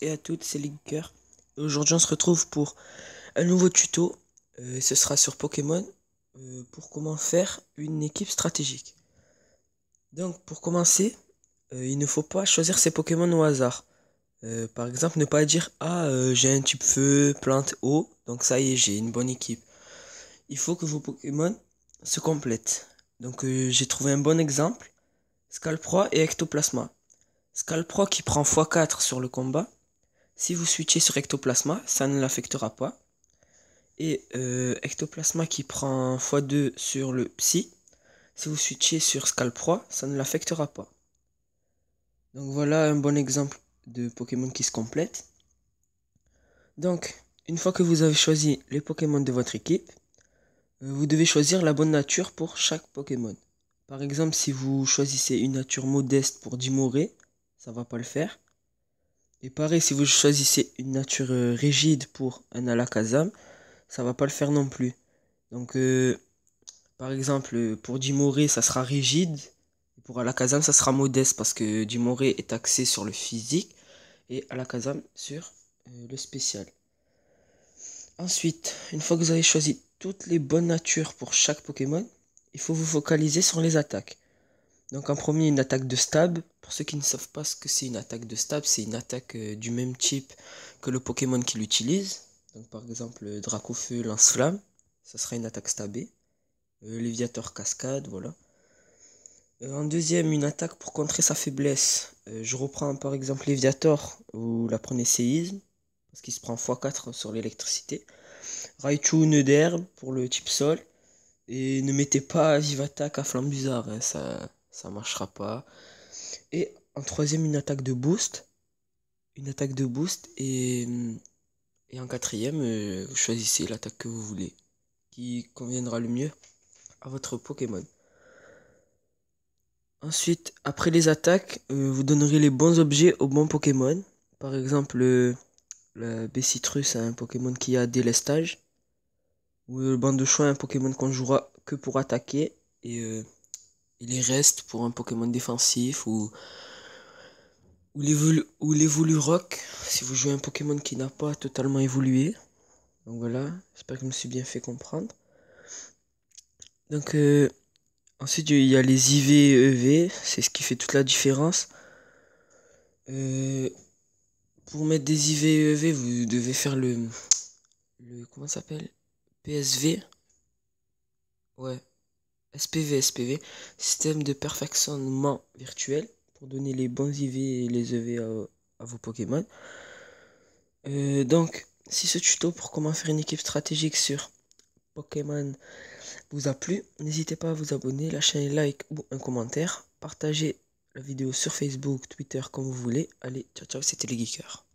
et à toutes, c'est Linker. Aujourd'hui, on se retrouve pour un nouveau tuto. Euh, ce sera sur Pokémon euh, pour comment faire une équipe stratégique. Donc, pour commencer, euh, il ne faut pas choisir ses Pokémon au hasard. par exemple, ne pas dire Ah, j'ai un type feu, plante, eau, donc ça y est, j'ai une bonne équipe. Il faut que vos Pokémon se complètent. Donc, j'ai trouvé un bon exemple Scalpro et Ectoplasma. Scalpro qui prend x4 sur le combat si vous switchez sur ectoplasma, ça ne l'affectera pas. Et euh, ectoplasma qui prend x2 sur le psy, si vous switchez sur Scalproi, ça ne l'affectera pas. Donc voilà un bon exemple de Pokémon qui se complète. Donc, une fois que vous avez choisi les Pokémon de votre équipe, euh, vous devez choisir la bonne nature pour chaque Pokémon. Par exemple, si vous choisissez une nature modeste pour Dimoré, ça ne va pas le faire. Et pareil, si vous choisissez une nature euh, rigide pour un alakazam, ça va pas le faire non plus. Donc, euh, par exemple, euh, pour Dimoré, ça sera rigide. pour alakazam, ça sera modeste parce que Dimoré est axé sur le physique et alakazam sur le spécial. Ensuite, une fois que vous avez choisi toutes les bonnes natures pour chaque Pokémon, il faut vous focaliser sur les attaques. Donc en premier, une attaque de stab. Pour ceux qui ne savent pas ce que c'est une attaque de stab, c'est une attaque euh, du même type que le Pokémon qui l'utilise. Donc par exemple, euh, Dracofeu lance flamme, ça sera une attaque stabée. Euh, Léviator cascade, voilà. en deuxième, une attaque pour contrer sa faiblesse. je reprends par exemple Léviator ou la prenez séisme, parce qu'il se prend x4 sur l'électricité. Raichu nœud d'herbe pour le type sol. Et ne mettez pas vive attaque à flamme bizarre, hein, ça ça marchera pas. Et en troisième, une attaque de boost. Une attaque de boost. Et, en quatrième, euh, vous choisissez l'attaque que vous voulez. Qui conviendra le mieux à votre Pokémon. Ensuite, après les attaques, euh, vous donnerez les bons objets aux bons Pokémon. Par exemple, euh, le citrus à un Pokémon qui a délestage. Ou le banc de choix un Pokémon qu'on jouera que pour attaquer. Et il les reste pour un Pokémon défensif ou, ou l'évolu rock si vous jouez un Pokémon qui n'a pas totalement évolué. Donc voilà, j'espère que je me suis bien fait comprendre. Donc euh, ensuite il y a les IV EV, c'est ce qui fait toute la différence. Euh, pour mettre des IV EV, vous devez faire le le comment s'appelle PSV. Ouais, SPV, SPV, système de perfectionnement virtuel pour donner les bons IV et les EV à, vos Pokémon. Euh, donc, si ce tuto pour comment faire une équipe stratégique sur Pokémon vous a plu, n'hésitez pas à vous abonner, lâcher un like ou un commentaire, partager la vidéo sur Facebook, Twitter, comme vous voulez. Allez, ciao ciao, c'était les geekers.